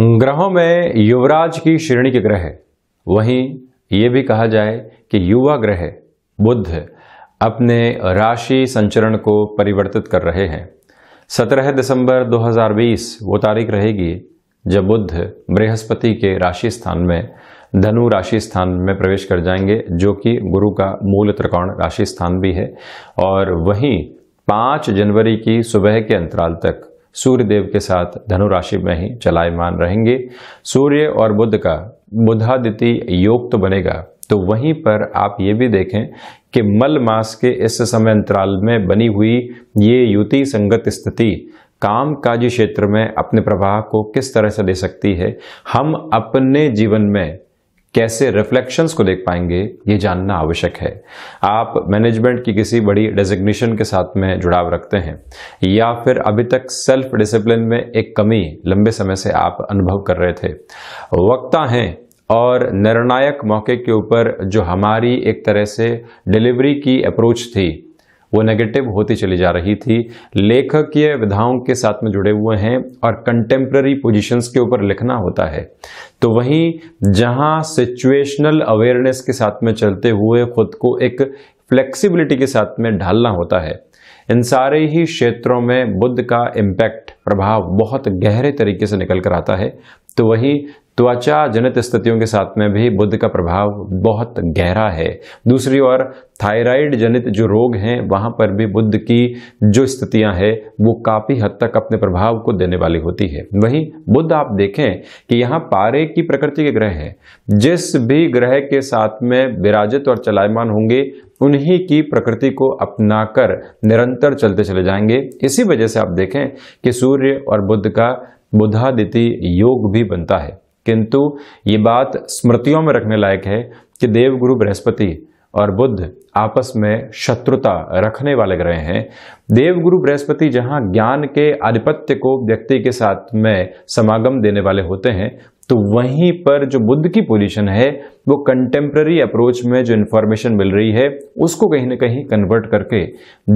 ग्रहों में युवराज की श्रेणी के ग्रह है वहीं ये भी कहा जाए कि युवा ग्रह बुद्ध अपने राशि संचरण को परिवर्तित कर रहे हैं 17 दिसंबर 2020 वो तारीख रहेगी जब बुद्ध बृहस्पति के राशि स्थान में धनु राशि स्थान में प्रवेश कर जाएंगे जो कि गुरु का मूल त्रिकोण राशि स्थान भी है और वहीं 5 जनवरी की सुबह के अंतराल तक सूर्य देव के साथ धनु राशि में ही चलायमान रहेंगे सूर्य और बुद्ध का बुधादिति योग तो बनेगा तो वहीं पर आप ये भी देखें कि मल मास के इस समय अंतराल में बनी हुई ये युति संगत स्थिति काम काजी क्षेत्र में अपने प्रभाव को किस तरह से दे सकती है हम अपने जीवन में कैसे रिफ्लेक्शंस को देख पाएंगे ये जानना आवश्यक है आप मैनेजमेंट की किसी बड़ी डेजिग्नेशन के साथ में जुड़ाव रखते हैं या फिर अभी तक सेल्फ डिसिप्लिन में एक कमी लंबे समय से आप अनुभव कर रहे थे वक्ता हैं और निर्णायक मौके के ऊपर जो हमारी एक तरह से डिलीवरी की अप्रोच थी वो नेगेटिव होती चली जा रही थी लेखकीय विधाओं के साथ में जुड़े हुए हैं और कंटेम्प्ररी पोजिशन के ऊपर लिखना होता है तो वहीं जहां सिचुएशनल अवेयरनेस के साथ में चलते हुए खुद को एक फ्लेक्सिबिलिटी के साथ में ढालना होता है इन सारे ही क्षेत्रों में बुद्ध का इम्पैक्ट प्रभाव बहुत गहरे तरीके से निकल कर आता है तो वही त्वचा जनित स्थितियों के साथ में भी बुद्ध का प्रभाव बहुत गहरा है दूसरी ओर थायराइड जनित जो रोग हैं वहाँ पर भी बुद्ध की जो स्थितियाँ हैं वो काफ़ी हद तक अपने प्रभाव को देने वाली होती है वहीं बुद्ध आप देखें कि यहाँ पारे की प्रकृति के ग्रह हैं जिस भी ग्रह के साथ में विराजित और चलायमान होंगे उन्हीं की प्रकृति को अपनाकर निरंतर चलते चले जाएंगे इसी वजह से आप देखें कि सूर्य और बुद्ध का बुधादिति योग भी बनता है किंतु ये बात स्मृतियों में रखने लायक है कि देवगुरु बृहस्पति और बुद्ध आपस में शत्रुता रखने वाले ग्रह हैं देवगुरु बृहस्पति जहां ज्ञान के आधिपत्य को व्यक्ति के साथ में समागम देने वाले होते हैं तो वहीं पर जो बुद्ध की पोजीशन है वो कंटेम्प्ररी अप्रोच में जो इन्फॉर्मेशन मिल रही है उसको कहीं ना कहीं कन्वर्ट करके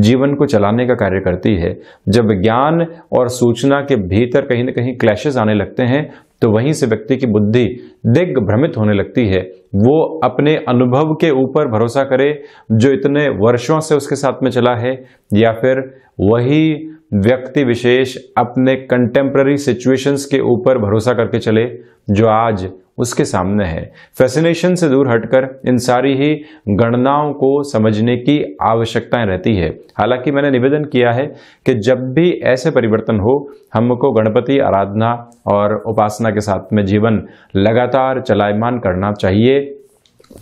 जीवन को चलाने का कार्य करती है जब ज्ञान और सूचना के भीतर कहीं ना कहीं क्लैशेस आने लगते हैं तो वहीं से व्यक्ति की बुद्धि दिग्भ्रमित होने लगती है वो अपने अनुभव के ऊपर भरोसा करे जो इतने वर्षों से उसके साथ में चला है या फिर वही व्यक्ति विशेष अपने कंटेम्प्ररी सिचुएशंस के ऊपर भरोसा करके चले जो आज उसके सामने है फैसिनेशन से दूर हटकर इन सारी ही गणनाओं को समझने की आवश्यकताएं रहती है हालांकि मैंने निवेदन किया है कि जब भी ऐसे परिवर्तन हो हमको गणपति आराधना और उपासना के साथ में जीवन लगातार चलायमान करना चाहिए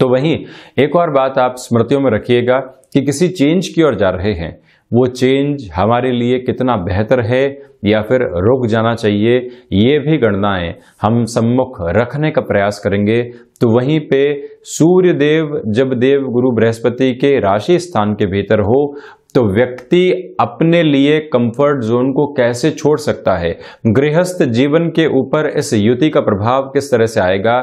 तो वहीं एक और बात आप स्मृतियों में रखिएगा कि किसी चेंज की ओर जा रहे हैं वो चेंज हमारे लिए कितना बेहतर है या फिर रुक जाना चाहिए ये भी गणनाएं हम सम्मुख रखने का प्रयास करेंगे तो वहीं पे सूर्य देव जब देव गुरु बृहस्पति के राशि स्थान के भीतर हो तो व्यक्ति अपने लिए कंफर्ट जोन को कैसे छोड़ सकता है गृहस्थ जीवन के ऊपर इस युति का प्रभाव किस तरह से आएगा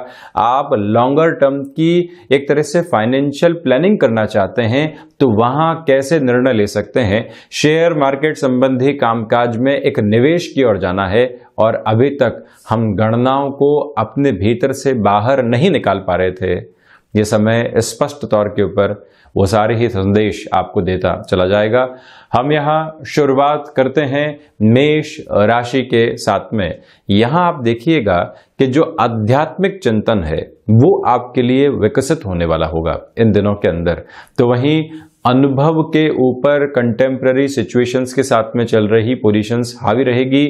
आप लॉन्गर टर्म की एक तरह से फाइनेंशियल प्लानिंग करना चाहते हैं तो वहां कैसे निर्णय ले सकते हैं शेयर मार्केट संबंधी कामकाज में एक निवेश की ओर जाना है और अभी तक हम गणनाओं को अपने भीतर से बाहर नहीं निकाल पा रहे थे यह समय स्पष्ट तौर के ऊपर वो सारे ही संदेश आपको देता चला जाएगा हम यहाँ शुरुआत करते हैं मेष राशि के साथ में यहाँ आप देखिएगा कि जो आध्यात्मिक चिंतन है वो आपके लिए विकसित होने वाला होगा इन दिनों के अंदर तो वहीं अनुभव के ऊपर कंटेम्प्ररी सिचुएशंस के साथ में चल रही पोजीशंस हावी रहेगी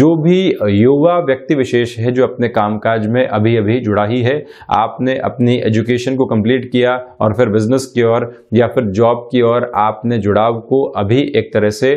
जो भी युवा व्यक्ति विशेष है जो अपने कामकाज में अभी अभी जुड़ा ही है आपने अपनी एजुकेशन को कंप्लीट किया और फिर बिजनेस की ओर या फिर जॉब की ओर आपने जुड़ाव को अभी एक तरह से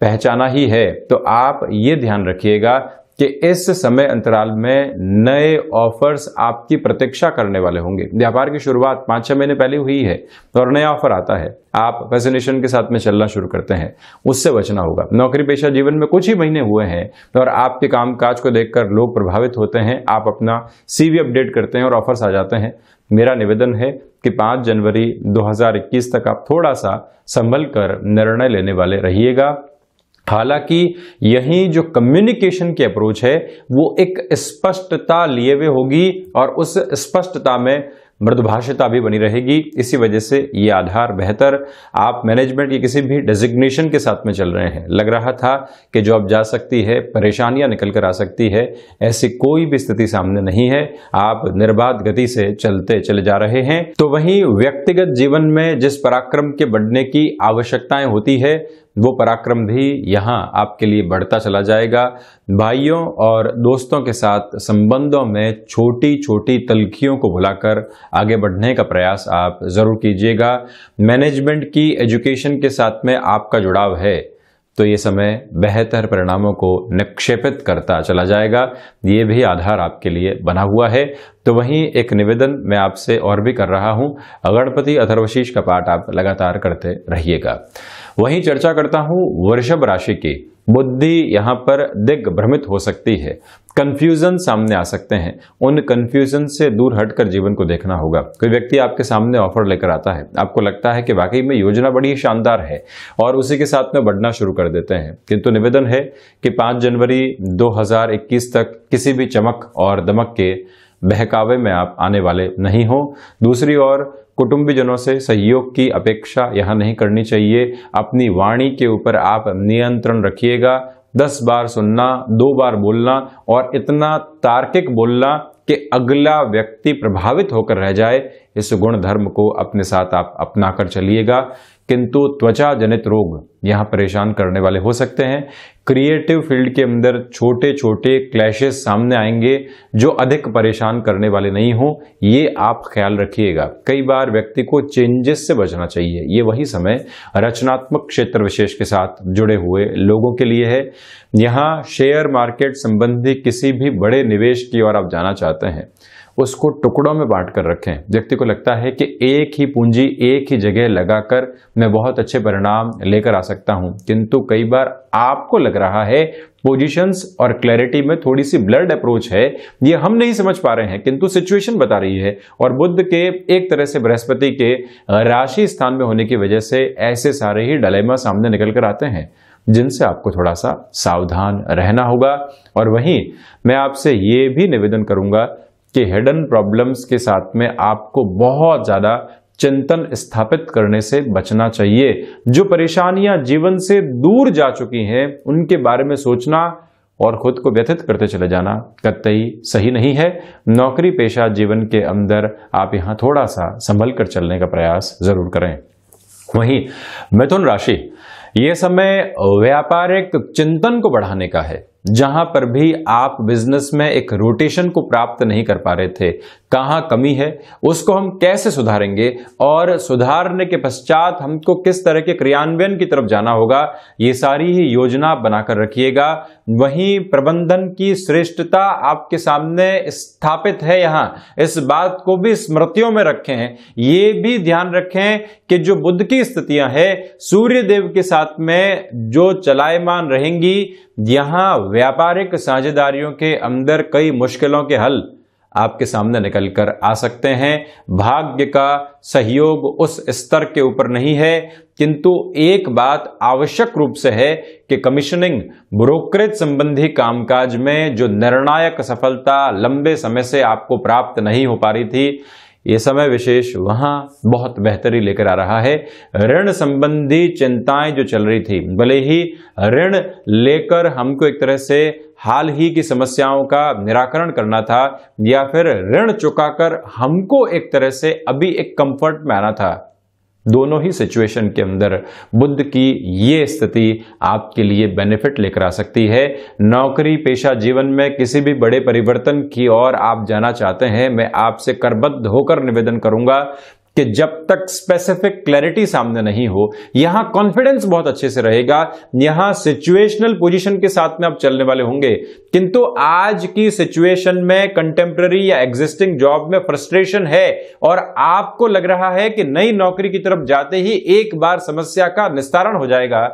पहचाना ही है तो आप ये ध्यान रखिएगा कि इस समय अंतराल में नए ऑफर्स आपकी प्रतीक्षा करने वाले होंगे व्यापार की शुरुआत पांच छह महीने पहले हुई है और नया ऑफर आता है आप फैसिनेशन के साथ में चलना शुरू करते हैं उससे बचना होगा नौकरी पेशा जीवन में कुछ ही महीने हुए हैं और आपके कामकाज को देखकर लोग प्रभावित होते हैं आप अपना सीवी अपडेट करते हैं और ऑफर्स आ जाते हैं मेरा निवेदन है कि 5 जनवरी 2021 तक आप थोड़ा सा संभल कर निर्णय लेने वाले रहिएगा हालांकि यही जो कम्युनिकेशन की अप्रोच है वो एक स्पष्टता लिए हुए होगी और उस स्पष्टता में मृदभाषिता भी बनी रहेगी इसी वजह से ये आधार बेहतर आप मैनेजमेंट के किसी भी डेजिग्नेशन के साथ में चल रहे हैं लग रहा था कि जॉब जा सकती है परेशानियां निकल कर आ सकती है ऐसी कोई भी स्थिति सामने नहीं है आप निर्बाध गति से चलते चले जा रहे हैं तो वहीं व्यक्तिगत जीवन में जिस पराक्रम के बढ़ने की आवश्यकताएं होती है वो पराक्रम भी यहाँ आपके लिए बढ़ता चला जाएगा भाइयों और दोस्तों के साथ संबंधों में छोटी छोटी तलखियों को भुलाकर आगे बढ़ने का प्रयास आप ज़रूर कीजिएगा मैनेजमेंट की एजुकेशन के साथ में आपका जुड़ाव है तो ये समय बेहतर परिणामों को निक्षेपित करता चला जाएगा ये भी आधार आपके लिए बना हुआ है तो वहीं एक निवेदन मैं आपसे और भी कर रहा हूँ गणपति अथर्वशीष का पाठ आप लगातार करते रहिएगा वहीं चर्चा करता हूं वृषभ राशि की बुद्धि यहां पर भ्रमित हो सकती है कंफ्यूजन सामने आ सकते हैं उन कन्फ्यूजन से दूर हटकर जीवन को देखना होगा कोई व्यक्ति आपके सामने ऑफर लेकर आता है आपको लगता है कि वाकई में योजना बड़ी ही शानदार है और उसी के साथ में बढ़ना शुरू कर देते हैं किंतु निवेदन है कि 5 जनवरी 2021 तक किसी भी चमक और दमक के बहकावे में आप आने वाले नहीं हो दूसरी ओर कुटुंबीजनों से सहयोग की अपेक्षा यहाँ नहीं करनी चाहिए अपनी वाणी के ऊपर आप नियंत्रण रखिएगा दस बार सुनना दो बार बोलना और इतना तार्किक बोलना कि अगला व्यक्ति प्रभावित होकर रह जाए इस गुण धर्म को अपने साथ आप अपना कर चलिएगा किंतु त्वचा जनित रोग यहाँ परेशान करने वाले हो सकते हैं क्रिएटिव फील्ड के अंदर छोटे छोटे क्लैशेस सामने आएंगे जो अधिक परेशान करने वाले नहीं हों ये आप ख्याल रखिएगा कई बार व्यक्ति को चेंजेस से बचना चाहिए ये वही समय रचनात्मक क्षेत्र विशेष के साथ जुड़े हुए लोगों के लिए है यहाँ शेयर मार्केट संबंधी किसी भी बड़े निवेश की ओर आप जाना चाहते हैं उसको टुकड़ों में बांट कर रखें व्यक्ति को लगता है कि एक ही पूंजी एक ही जगह लगाकर मैं बहुत अच्छे परिणाम लेकर आ सकता हूं किंतु कई बार आपको लग रहा है पोजीशंस और क्लैरिटी में थोड़ी सी ब्लर्ड अप्रोच है ये हम नहीं समझ पा रहे हैं किंतु सिचुएशन बता रही है और बुद्ध के एक तरह से बृहस्पति के राशि स्थान में होने की वजह से ऐसे सारे ही डलेमा सामने निकल कर आते हैं जिनसे आपको थोड़ा सा सावधान रहना होगा और वहीं मैं आपसे ये भी निवेदन करूंगा के हिडन प्रॉब्लम्स के साथ में आपको बहुत ज़्यादा चिंतन स्थापित करने से बचना चाहिए जो परेशानियां जीवन से दूर जा चुकी हैं उनके बारे में सोचना और खुद को व्यथित करते चले जाना कतई सही नहीं है नौकरी पेशा जीवन के अंदर आप यहां थोड़ा सा संभल कर चलने का प्रयास जरूर करें वहीं मिथुन राशि यह समय व्यापारिक चिंतन को बढ़ाने का है जहां पर भी आप बिजनेस में एक रोटेशन को प्राप्त नहीं कर पा रहे थे कहाँ कमी है उसको हम कैसे सुधारेंगे और सुधारने के पश्चात हमको किस तरह के क्रियान्वयन की तरफ जाना होगा ये सारी ही योजना बनाकर रखिएगा वहीं प्रबंधन की श्रेष्ठता आपके सामने स्थापित है यहाँ इस बात को भी स्मृतियों में रखें ये भी ध्यान रखें कि जो बुद्ध की स्थितियां हैं सूर्य देव के साथ में जो चलायमान रहेंगी यहाँ व्यापारिक साझेदारियों के अंदर कई मुश्किलों के हल आपके सामने निकल कर आ सकते हैं भाग्य का सहयोग उस स्तर के ऊपर नहीं है किंतु एक बात आवश्यक रूप से है कि कमीशनिंग ब्रोकरेज संबंधी कामकाज में जो निर्णायक सफलता लंबे समय से आपको प्राप्त नहीं हो पा रही थी ये समय विशेष वहां बहुत बेहतरी लेकर आ रहा है ऋण संबंधी चिंताएं जो चल रही थी भले ही ऋण लेकर हमको एक तरह से हाल ही की समस्याओं का निराकरण करना था या फिर ऋण चुकाकर हमको एक तरह से अभी एक कंफर्ट में आना था दोनों ही सिचुएशन के अंदर बुद्ध की ये स्थिति आपके लिए बेनिफिट लेकर आ सकती है नौकरी पेशा जीवन में किसी भी बड़े परिवर्तन की ओर आप जाना चाहते हैं मैं आपसे करबद्ध होकर निवेदन करूंगा कि जब तक स्पेसिफिक क्लैरिटी सामने नहीं हो यहां कॉन्फिडेंस बहुत अच्छे से रहेगा यहां सिचुएशनल पोजीशन के साथ में आप चलने वाले होंगे किंतु आज की सिचुएशन में कंटेम्प्ररी या एग्जिस्टिंग जॉब में फ्रस्ट्रेशन है और आपको लग रहा है कि नई नौकरी की तरफ जाते ही एक बार समस्या का निस्तारण हो जाएगा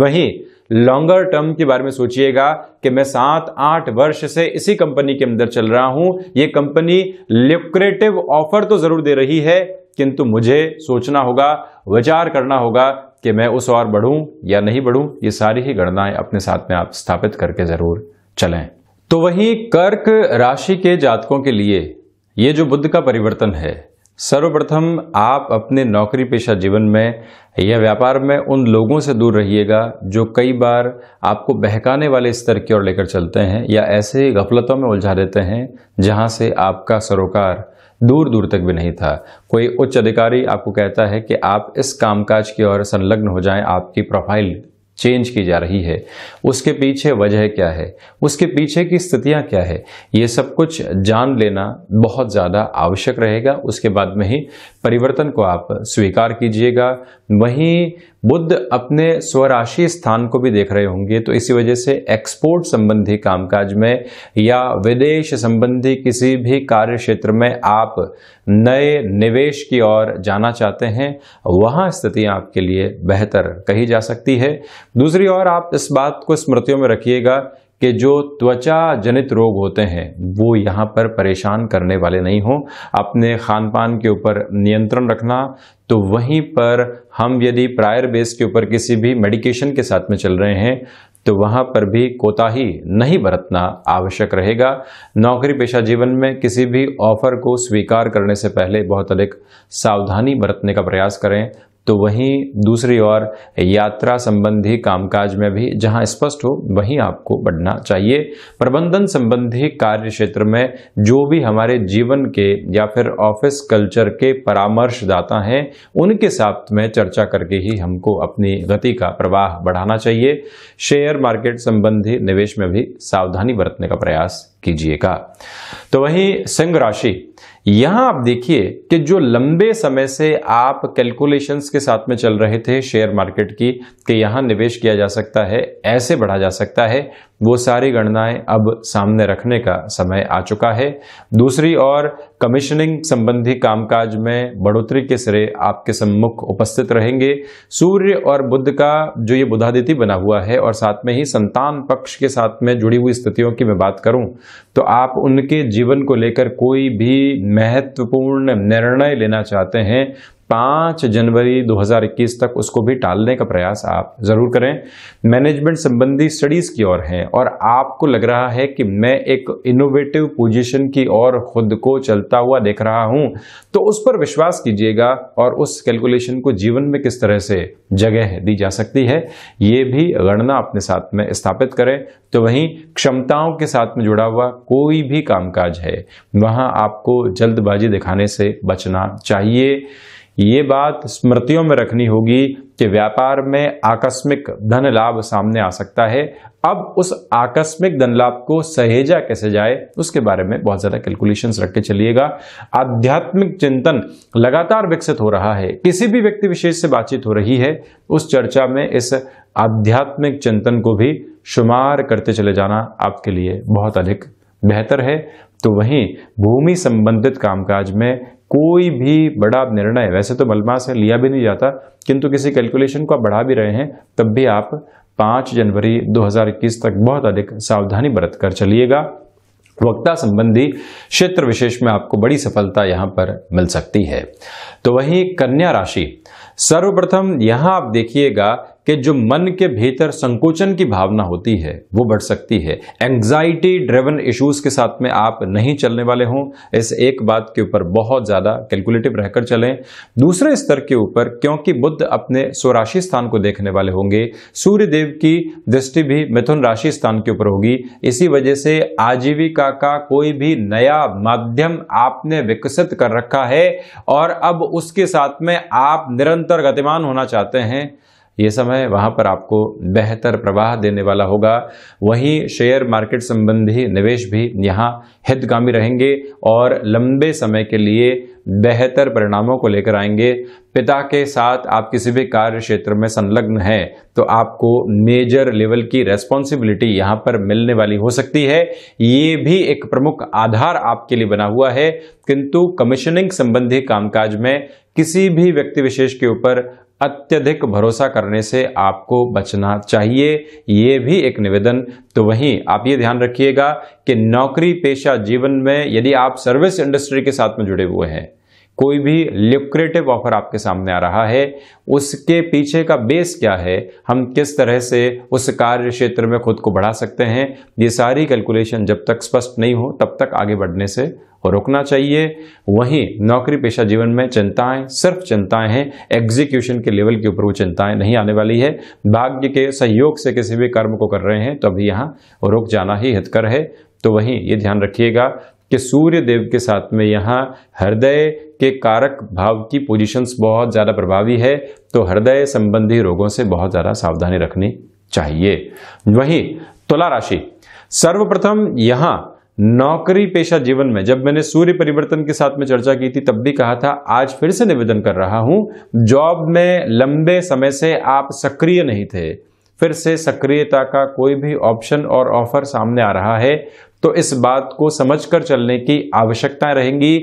वहीं लॉन्गर टर्म के बारे में सोचिएगा कि मैं सात आठ वर्ष से इसी कंपनी के अंदर चल रहा हूं यह कंपनी लिक्रेटिव ऑफर तो जरूर दे रही है किंतु मुझे सोचना होगा विचार करना होगा कि मैं उस और बढ़ूं या नहीं बढ़ूं ये सारी ही गणनाएं अपने साथ में आप स्थापित करके ज़रूर चलें तो वहीं कर्क राशि के जातकों के लिए ये जो बुद्ध का परिवर्तन है सर्वप्रथम आप अपने नौकरी पेशा जीवन में या व्यापार में उन लोगों से दूर रहिएगा जो कई बार आपको बहकाने वाले स्तर की ओर लेकर चलते हैं या ऐसे गफलतों में उलझा देते हैं जहां से आपका सरोकार दूर दूर तक भी नहीं था कोई उच्च अधिकारी आपको कहता है कि आप इस कामकाज की ओर संलग्न हो जाएं आपकी प्रोफाइल चेंज की जा रही है उसके पीछे वजह क्या है उसके पीछे की स्थितियां क्या है ये सब कुछ जान लेना बहुत ज़्यादा आवश्यक रहेगा उसके बाद में ही परिवर्तन को आप स्वीकार कीजिएगा वहीं बुद्ध अपने स्वराशि स्थान को भी देख रहे होंगे तो इसी वजह से एक्सपोर्ट संबंधी कामकाज में या विदेश संबंधी किसी भी कार्य क्षेत्र में आप नए निवेश की ओर जाना चाहते हैं वहाँ स्थितियाँ आपके लिए बेहतर कही जा सकती है दूसरी ओर आप इस बात को स्मृतियों में रखिएगा कि जो त्वचा जनित रोग होते हैं वो यहाँ पर परेशान करने वाले नहीं हों अपने खान पान के ऊपर नियंत्रण रखना तो वहीं पर हम यदि प्रायर बेस के ऊपर किसी भी मेडिकेशन के साथ में चल रहे हैं तो वहाँ पर भी कोताही नहीं बरतना आवश्यक रहेगा नौकरी पेशा जीवन में किसी भी ऑफर को स्वीकार करने से पहले बहुत अधिक सावधानी बरतने का प्रयास करें तो वहीं दूसरी ओर यात्रा संबंधी कामकाज में भी जहां स्पष्ट हो वहीं आपको बढ़ना चाहिए प्रबंधन संबंधी कार्य क्षेत्र में जो भी हमारे जीवन के या फिर ऑफिस कल्चर के परामर्शदाता हैं उनके साथ में चर्चा करके ही हमको अपनी गति का प्रवाह बढ़ाना चाहिए शेयर मार्केट संबंधी निवेश में भी सावधानी बरतने का प्रयास कीजिएगा तो वहीं सिंह राशि यहां आप देखिए कि जो लंबे समय से आप कैलकुलेशंस के साथ में चल रहे थे शेयर मार्केट की कि यहां निवेश किया जा सकता है ऐसे बढ़ा जा सकता है वो सारी गणनाएं अब सामने रखने का समय आ चुका है दूसरी और कमीशनिंग संबंधी कामकाज में बढ़ोतरी के सिरे आपके सम्मुख उपस्थित रहेंगे सूर्य और बुद्ध का जो ये बुधादिति बना हुआ है और साथ में ही संतान पक्ष के साथ में जुड़ी हुई स्थितियों की मैं बात करूं तो आप उनके जीवन को लेकर कोई भी महत्वपूर्ण निर्णय लेना चाहते हैं पाँच जनवरी 2021 तक उसको भी टालने का प्रयास आप ज़रूर करें मैनेजमेंट संबंधी स्टडीज़ की ओर हैं और आपको लग रहा है कि मैं एक इनोवेटिव पोजीशन की ओर खुद को चलता हुआ देख रहा हूं तो उस पर विश्वास कीजिएगा और उस कैलकुलेशन को जीवन में किस तरह से जगह दी जा सकती है ये भी गणना अपने साथ में स्थापित करें तो वहीं क्षमताओं के साथ में जुड़ा हुआ कोई भी कामकाज है वहां आपको जल्दबाजी दिखाने से बचना चाहिए ये बात स्मृतियों में रखनी होगी कि व्यापार में आकस्मिक धन लाभ सामने आ सकता है अब उस आकस्मिक धन लाभ को सहेजा कैसे जाए उसके बारे में बहुत ज़्यादा कैलकुलेशंस रख के चलिएगा आध्यात्मिक चिंतन लगातार विकसित हो रहा है किसी भी व्यक्ति विशेष से बातचीत हो रही है उस चर्चा में इस आध्यात्मिक चिंतन को भी शुमार करते चले जाना आपके लिए बहुत अधिक बेहतर है तो वहीं भूमि संबंधित कामकाज में कोई भी बड़ा निर्णय वैसे तो मलमा से लिया भी नहीं जाता किंतु किसी कैलकुलेशन को आप बढ़ा भी रहे हैं तब भी आप 5 जनवरी 2021 तक बहुत अधिक सावधानी बरत कर चलिएगा वक्ता संबंधी क्षेत्र विशेष में आपको बड़ी सफलता यहां पर मिल सकती है तो वहीं कन्या राशि सर्वप्रथम यहां आप देखिएगा कि जो मन के भीतर संकोचन की भावना होती है वो बढ़ सकती है एंग्जाइटी ड्रेवन इश्यूज के साथ में आप नहीं चलने वाले हों इस एक बात के ऊपर बहुत ज़्यादा कैलकुलेटिव रहकर चलें दूसरे स्तर के ऊपर क्योंकि बुद्ध अपने स्वराशि स्थान को देखने वाले होंगे सूर्यदेव की दृष्टि भी मिथुन राशि स्थान के ऊपर होगी इसी वजह से आजीविका का कोई भी नया माध्यम आपने विकसित कर रखा है और अब उसके साथ में आप निरंतर गतिमान होना चाहते हैं ये समय वहाँ पर आपको बेहतर प्रवाह देने वाला होगा वहीं शेयर मार्केट संबंधी निवेश भी यहाँ हितगामी रहेंगे और लंबे समय के लिए बेहतर परिणामों को लेकर आएंगे पिता के साथ आप किसी भी कार्य क्षेत्र में संलग्न हैं तो आपको मेजर लेवल की रेस्पॉन्सिबिलिटी यहाँ पर मिलने वाली हो सकती है ये भी एक प्रमुख आधार आपके लिए बना हुआ है किंतु कमीशनिंग संबंधी कामकाज में किसी भी व्यक्ति विशेष के ऊपर अत्यधिक भरोसा करने से आपको बचना चाहिए ये भी एक निवेदन तो वहीं आप ये ध्यान रखिएगा कि नौकरी पेशा जीवन में यदि आप सर्विस इंडस्ट्री के साथ में जुड़े हुए हैं कोई भी लिक्रेटिव ऑफर आपके सामने आ रहा है उसके पीछे का बेस क्या है हम किस तरह से उस कार्य क्षेत्र में खुद को बढ़ा सकते हैं ये सारी कैलकुलेशन जब तक स्पष्ट नहीं हो तब तक आगे बढ़ने से रोकना चाहिए वहीं नौकरी पेशा जीवन में चिंताएं सिर्फ चिंताएं हैं एग्जीक्यूशन के लेवल के ऊपर वो चिंताएं नहीं आने वाली है भाग्य के सहयोग से किसी भी कर्म को कर रहे हैं तो अभी यहाँ रुक जाना ही हितकर है तो वहीं ये ध्यान रखिएगा कि सूर्य देव के साथ में यहाँ हृदय के कारक भाव की पोजीशंस बहुत ज़्यादा प्रभावी है तो हृदय संबंधी रोगों से बहुत ज़्यादा सावधानी रखनी चाहिए वहीं तुला राशि सर्वप्रथम यहाँ नौकरी पेशा जीवन में जब मैंने सूर्य परिवर्तन के साथ में चर्चा की थी तब भी कहा था आज फिर से निवेदन कर रहा हूं जॉब में लंबे समय से आप सक्रिय नहीं थे फिर से सक्रियता का कोई भी ऑप्शन और ऑफर सामने आ रहा है तो इस बात को समझकर चलने की आवश्यकता रहेंगी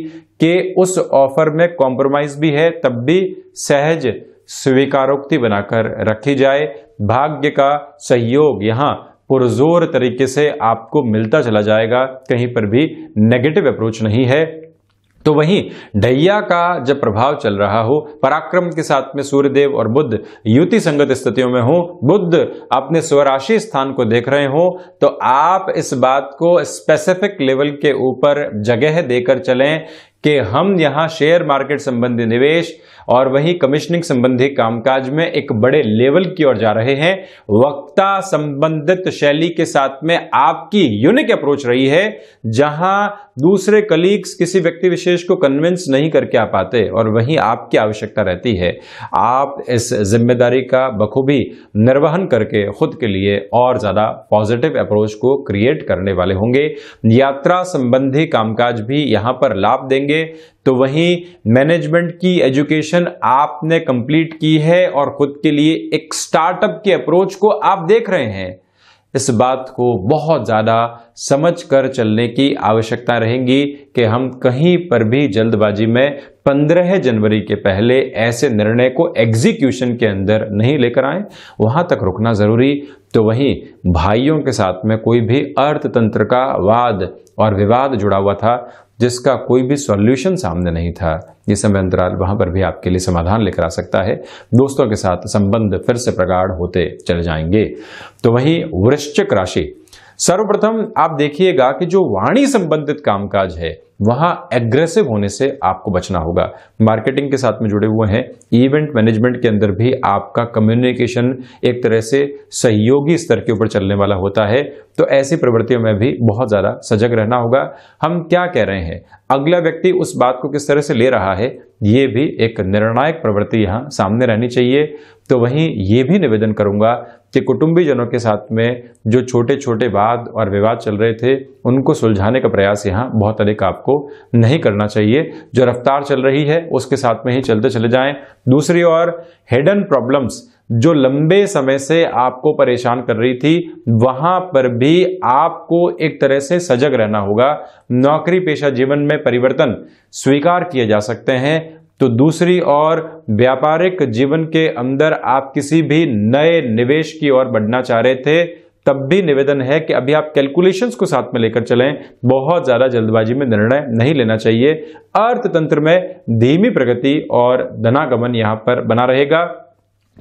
कि उस ऑफर में कॉम्प्रोमाइज भी है तब भी सहज स्वीकारोक्ति बनाकर रखी जाए भाग्य का सहयोग यहाँ पुरजोर तरीके से आपको मिलता चला जाएगा कहीं पर भी नेगेटिव अप्रोच नहीं है तो वहीं ढैया का जब प्रभाव चल रहा हो पराक्रम के साथ में सूर्यदेव और बुद्ध युति संगत स्थितियों में हो बुद्ध अपने स्वराशि स्थान को देख रहे हो तो आप इस बात को स्पेसिफिक लेवल के ऊपर जगह देकर चलें कि हम यहाँ शेयर मार्केट संबंधी निवेश और वहीं कमीशनिंग संबंधी कामकाज में एक बड़े लेवल की ओर जा रहे हैं वक्ता संबंधित शैली के साथ में आपकी यूनिक अप्रोच रही है जहां दूसरे कलीग्स किसी व्यक्ति विशेष को कन्विंस नहीं करके आ पाते और वहीं आपकी आवश्यकता रहती है आप इस जिम्मेदारी का बखूबी निर्वहन करके खुद के लिए और ज़्यादा पॉजिटिव अप्रोच को क्रिएट करने वाले होंगे यात्रा संबंधी कामकाज भी यहां पर लाभ देंगे करेंगे तो वहीं मैनेजमेंट की एजुकेशन आपने कंप्लीट की है और खुद के लिए एक स्टार्टअप के अप्रोच को आप देख रहे हैं इस बात को बहुत ज़्यादा समझ कर चलने की आवश्यकता रहेगी कि हम कहीं पर भी जल्दबाजी में 15 जनवरी के पहले ऐसे निर्णय को एग्जीक्यूशन के अंदर नहीं लेकर आए वहां तक रुकना ज़रूरी तो वहीं भाइयों के साथ में कोई भी अर्थतंत्र का वाद और विवाद जुड़ा हुआ था जिसका कोई भी सॉल्यूशन सामने नहीं था ये समय अंतराल वहां पर भी आपके लिए समाधान लेकर आ सकता है दोस्तों के साथ संबंध फिर से प्रगाढ़ होते चले जाएंगे तो वहीं वृश्चिक राशि सर्वप्रथम आप देखिएगा कि जो वाणी संबंधित कामकाज है वहां एग्रेसिव होने से आपको बचना होगा मार्केटिंग के साथ में जुड़े हुए हैं इवेंट मैनेजमेंट के अंदर भी आपका कम्युनिकेशन एक तरह से सहयोगी स्तर के ऊपर चलने वाला होता है तो ऐसी प्रवृत्तियों में भी बहुत ज़्यादा सजग रहना होगा हम क्या कह रहे हैं अगला व्यक्ति उस बात को किस तरह से ले रहा है ये भी एक निर्णायक प्रवृत्ति यहाँ सामने रहनी चाहिए तो वहीं ये भी निवेदन करूंगा कि कुटुंबीजनों के साथ में जो छोटे छोटे वाद और विवाद चल रहे थे उनको सुलझाने का प्रयास यहाँ बहुत अधिक आपको नहीं करना चाहिए जो रफ्तार चल रही है उसके साथ में ही चलते चले जाएं दूसरी ओर हिडन प्रॉब्लम्स जो लंबे समय से आपको परेशान कर रही थी वहां पर भी आपको एक तरह से सजग रहना होगा नौकरी पेशा जीवन में परिवर्तन स्वीकार किए जा सकते हैं तो दूसरी और व्यापारिक जीवन के अंदर आप किसी भी नए निवेश की ओर बढ़ना चाह रहे थे तब भी निवेदन है कि अभी आप कैलकुलेशंस को साथ में लेकर चलें बहुत ज़्यादा जल्दबाजी में निर्णय नहीं लेना चाहिए अर्थतंत्र में धीमी प्रगति और धनागमन यहां पर बना रहेगा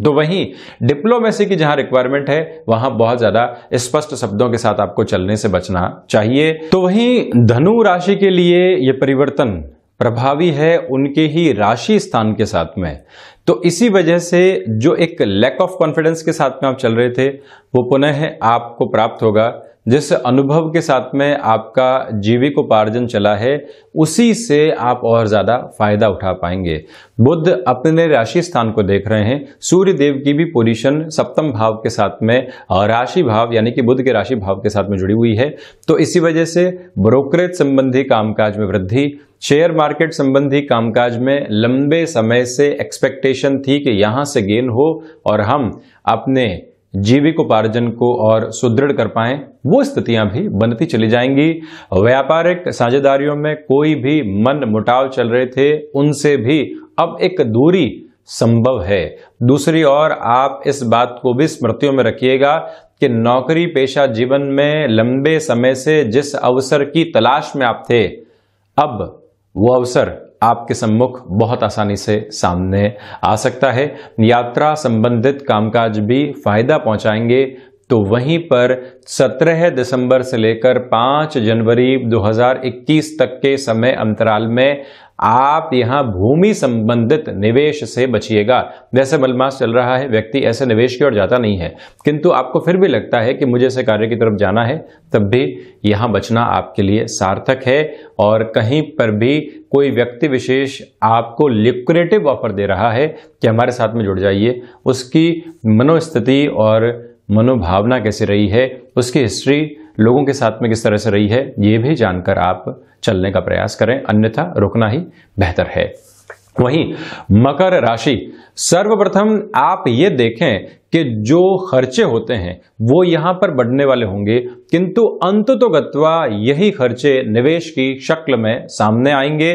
तो वहीं डिप्लोमेसी की जहां रिक्वायरमेंट है वहां बहुत ज्यादा स्पष्ट शब्दों के साथ आपको चलने से बचना चाहिए तो वहीं धनु राशि के लिए यह परिवर्तन प्रभावी है उनके ही राशि स्थान के साथ में तो इसी वजह से जो एक लैक ऑफ कॉन्फिडेंस के साथ में आप चल रहे थे वो पुनः आपको प्राप्त होगा जिस अनुभव के साथ में आपका जीविकोपार्जन चला है उसी से आप और ज़्यादा फायदा उठा पाएंगे बुद्ध अपने राशि स्थान को देख रहे हैं सूर्य देव की भी पोजीशन सप्तम भाव के साथ में राशि भाव यानी कि बुद्ध के राशि भाव के साथ में जुड़ी हुई है तो इसी वजह से ब्रोकरेज संबंधी कामकाज में वृद्धि शेयर मार्केट संबंधी कामकाज में लंबे समय से एक्सपेक्टेशन थी कि यहां से गेन हो और हम अपने जीविक उपार्जन को और सुदृढ़ कर पाए वो स्थितियां भी बनती चली जाएंगी व्यापारिक साझेदारियों में कोई भी मन मुटाव चल रहे थे उनसे भी अब एक दूरी संभव है दूसरी ओर आप इस बात को भी स्मृतियों में रखिएगा कि नौकरी पेशा जीवन में लंबे समय से जिस अवसर की तलाश में आप थे अब वो अवसर आपके सम्मुख बहुत आसानी से सामने आ सकता है यात्रा संबंधित कामकाज भी फायदा पहुंचाएंगे तो वहीं पर 17 दिसंबर से लेकर 5 जनवरी 2021 तक के समय अंतराल में आप यहां भूमि संबंधित निवेश से बचिएगा जैसे मलमास चल रहा है व्यक्ति ऐसे निवेश की ओर जाता नहीं है किंतु आपको फिर भी लगता है कि मुझे ऐसे कार्य की तरफ जाना है तब भी यहां बचना आपके लिए सार्थक है और कहीं पर भी कोई व्यक्ति विशेष आपको लिक्रेटिव ऑफर दे रहा है कि हमारे साथ में जुड़ जाइए उसकी मनोस्थिति और मनोभावना कैसी रही है उसकी हिस्ट्री लोगों के साथ में किस तरह से रही है ये भी जानकर आप चलने का प्रयास करें अन्यथा रुकना ही बेहतर है वहीं मकर राशि सर्वप्रथम आप ये देखें कि जो खर्चे होते हैं वो यहां पर बढ़ने वाले होंगे किंतु अंत तो गत्वा यही खर्चे निवेश की शक्ल में सामने आएंगे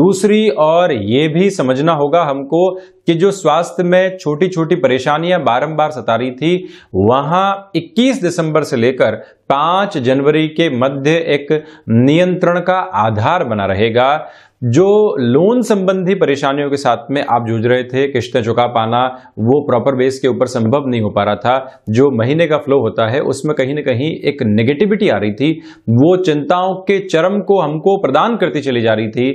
दूसरी और ये भी समझना होगा हमको कि जो स्वास्थ्य में छोटी छोटी परेशानियां बारंबार सता रही थी वहां 21 दिसंबर से लेकर 5 जनवरी के मध्य एक नियंत्रण का आधार बना रहेगा जो लोन संबंधी परेशानियों के साथ में आप जूझ रहे थे किश्तें चुका पाना वो प्रॉपर बेस के ऊपर संभव नहीं हो पा रहा था जो महीने का फ्लो होता है उसमें कहीं ना कहीं एक नेगेटिविटी आ रही थी वो चिंताओं के चरम को हमको प्रदान करती चली जा रही थी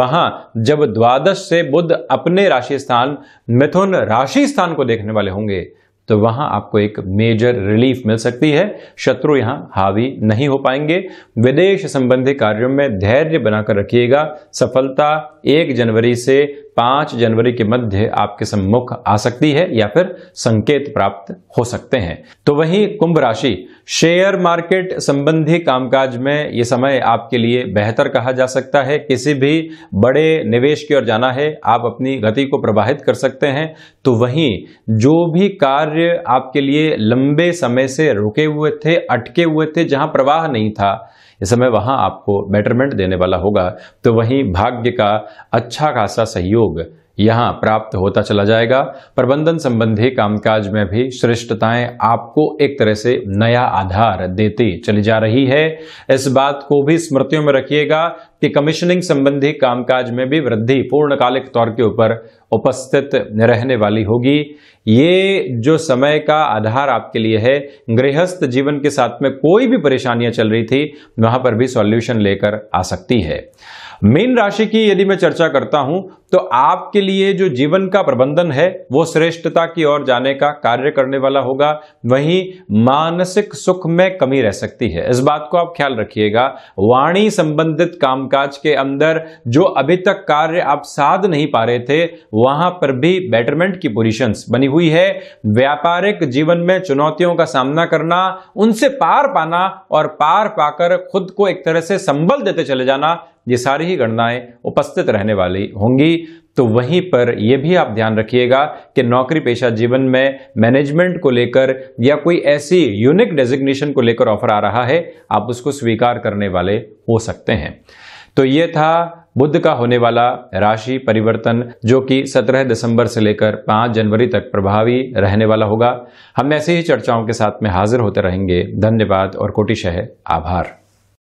वहां जब द्वादश से बुद्ध अपने राशि स्थान मिथुन राशि स्थान को देखने वाले होंगे तो वहां आपको एक मेजर रिलीफ मिल सकती है शत्रु यहां हावी नहीं हो पाएंगे विदेश संबंधी कार्यों में धैर्य बनाकर रखिएगा सफलता एक जनवरी से पांच जनवरी के मध्य आपके सम्मुख आ सकती है या फिर संकेत प्राप्त हो सकते हैं तो वहीं कुंभ राशि शेयर मार्केट संबंधी कामकाज में ये समय आपके लिए बेहतर कहा जा सकता है किसी भी बड़े निवेश की ओर जाना है आप अपनी गति को प्रवाहित कर सकते हैं तो वहीं जो भी कार्य आपके लिए लंबे समय से रुके हुए थे अटके हुए थे जहां प्रवाह नहीं था इस समय वहां आपको बेटरमेंट देने वाला होगा तो वहीं भाग्य का अच्छा खासा सहयोग यहां प्राप्त होता चला जाएगा प्रबंधन संबंधी कामकाज में भी श्रेष्ठताएं आपको एक तरह से नया आधार देती चली जा रही है इस बात को भी स्मृतियों में रखिएगा कि कमीशनिंग संबंधी कामकाज में भी वृद्धि पूर्णकालिक तौर के ऊपर उपस्थित रहने वाली होगी ये जो समय का आधार आपके लिए है गृहस्थ जीवन के साथ में कोई भी परेशानियां चल रही थी वहां पर भी सॉल्यूशन लेकर आ सकती है मीन राशि की यदि मैं चर्चा करता हूं तो आपके लिए जो जीवन का प्रबंधन है वो श्रेष्ठता की ओर जाने का कार्य करने वाला होगा वहीं मानसिक सुख में कमी रह सकती है इस बात को आप ख्याल रखिएगा वाणी संबंधित कामकाज के अंदर जो अभी तक कार्य आप साध नहीं पा रहे थे वहां पर भी बेटरमेंट की पोजिशन बनी हुई है व्यापारिक जीवन में चुनौतियों का सामना करना उनसे पार पाना और पार पाकर खुद को एक तरह से संबल देते चले जाना ये सारी ही गणनाएं उपस्थित रहने वाली होंगी तो वहीं पर यह भी आप ध्यान रखिएगा कि नौकरी पेशा जीवन में मैनेजमेंट को लेकर या कोई ऐसी यूनिक डेजिग्नेशन को लेकर ऑफर आ रहा है आप उसको स्वीकार करने वाले हो सकते हैं तो ये था बुद्ध का होने वाला राशि परिवर्तन जो कि 17 दिसंबर से लेकर 5 जनवरी तक प्रभावी रहने वाला होगा हम ऐसे ही चर्चाओं के साथ में हाजिर होते रहेंगे धन्यवाद और कोटिशह आभार